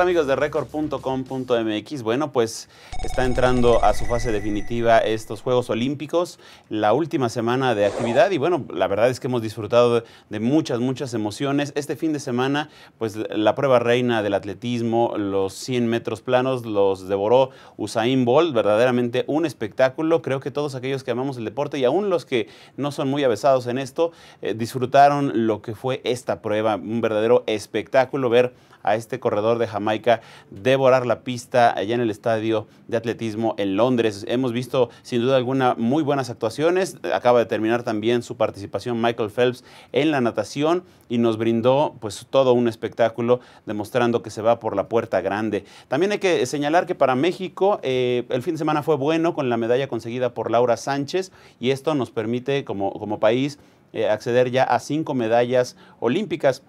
amigos de record.com.mx? Bueno, pues está entrando a su fase definitiva estos Juegos Olímpicos, la última semana de actividad y bueno, la verdad es que hemos disfrutado de, muchas, muchas emociones. Este fin de semana, pues la prueba reina del atletismo, los 100 metros planos los devoró Usain Bolt, verdaderamente un espectáculo. Creo que todos aquellos que amamos el deporte y aún los que no son muy avesados en esto, eh, disfrutaron lo que fue esta prueba, un verdadero espectáculo ver a este corredor de Jamaica Maika devorar la pista allá en el estadio de atletismo en Londres. Hemos visto sin duda alguna muy buenas actuaciones. Acaba de terminar también su participación Michael Phelps en la natación y nos brindó pues todo un espectáculo demostrando que se va por la puerta grande. También hay que señalar que para México eh, el fin de semana fue bueno con la medalla conseguida por Laura Sánchez y esto nos permite como, como país eh, acceder ya a cinco medallas olímpicas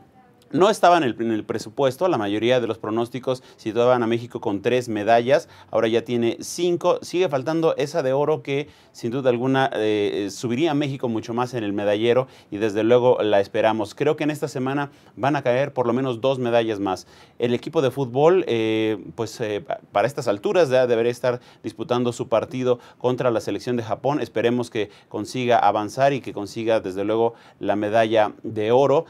no estaba en el, presupuesto, la mayoría de los pronósticos situaban a México con tres medallas, ahora ya tiene cinco, sigue faltando esa de oro que sin duda alguna eh, subiría a México mucho más en el medallero y desde luego la esperamos. Creo que en esta semana van a caer por lo menos dos medallas más. El equipo de fútbol, eh, pues eh, para estas alturas ya debería estar disputando su partido contra la selección de Japón, esperemos que consiga avanzar y que consiga desde luego la medalla de oro.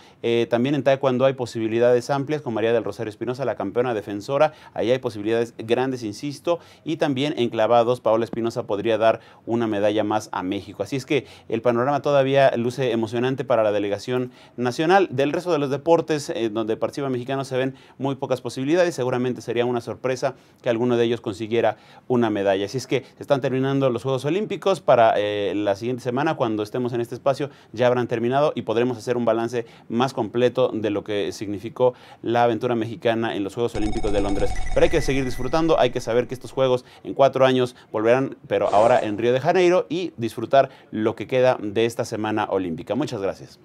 también en Taekwondo hay posibilidades amplias con María del Rosario Espinosa, la campeona defensora. Ahí hay posibilidades grandes, insisto. Y también enclavados, Paola Espinosa podría dar una medalla más a México. Así es que el panorama todavía luce emocionante para la delegación nacional. Del resto de los deportes eh, donde participa mexicano se ven muy pocas posibilidades. Seguramente sería una sorpresa que alguno de ellos consiguiera una medalla. Así es que se están terminando los Juegos Olímpicos para eh, la siguiente semana. Cuando estemos en este espacio ya habrán terminado y podremos hacer un balance más completo de lo que eh, significó la aventura mexicana en los Juegos Olímpicos de Londres. Pero hay que seguir disfrutando, hay que saber que estos Juegos en cuatro años volverán, pero ahora en Río de Janeiro, y disfrutar lo que queda de esta semana olímpica. Muchas gracias.